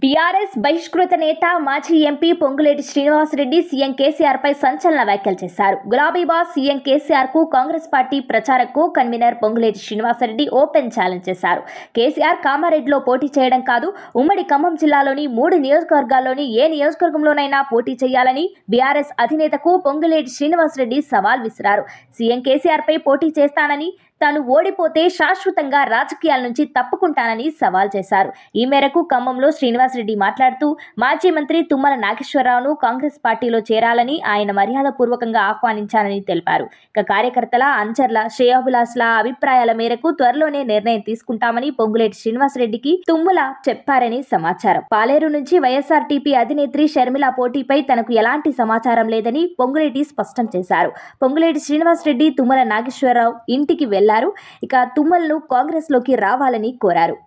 TRS బహిష్కృత నేత మాజీ ఎంపీ పొంగులేటి శ్రీనివాసరెడ్డి సీఎం కేసీఆర్ పై సంచలన వ్యాఖ్యలు చేశారు గులాబీ బాస్ సీఎం కేసీఆర్ కు కాంగ్రెస్ పార్టీ ప్రచారకు convener Ponguleti Srinivasa Reddy open challenge చేశారు కేసీఆర్ కామారెడ్డిలో పోటీ చేయడం కాదు ఉమ్మడి ఖమ్మం జిల్లాలోని మూడు నియోజకవర్గాల్లోని ఏ నియోజకవర్గంలోనైనా పోటీ చేయాలని బీఆర్ఎస్ అధినేతకు పొంగులేటి శ్రీనివాసరెడ్డి సవాల్ విసిరారు సీఎం కేసీఆర్ పై పోటీ చేస్తానని తాను ఓడిపోతే శాశ్వతంగా రాజకీయాల నుంచి తప్పుకుంటానని సవాల్ చేశారు ఈ మేరకు ఖమ్మంలో శ్రీనివాసరెడ్డి మాట్లాడుతూ మాజీ మంత్రి తుమ్మల నాగేశ్వరరావును కాంగ్రెస్ పార్టీలో చేరాలని ఆయన మర్యాదపూర్వకంగా ఆహ్వానించానని తెలిపారు ఇక కార్యకర్తల అంచర్ల శ్రేయోభిలాసుల అభిప్రాయాల మేరకు త్వరలోనే నిర్ణయం తీసుకుంటామని పొంగులేటి శ్రీనివాసరెడ్డికి తుమ్మల చెప్పారని సమాచారం పాలేరు నుంచి వైఎస్ఆర్టీపీ అధినేత్రి షర్మిల పోటీపై తనకు ఎలాంటి సమాచారం లేదని పొంగులేటి స్పష్టం చేశారు పొంగులేటి శ్రీనివాసరెడ్డి తుమ్మల నాగేశ్వరరావు ఇంటికి వెళ్ళారు వెళ్లారు ఇక తుమ్మలను లోకి రావాలని కోరారు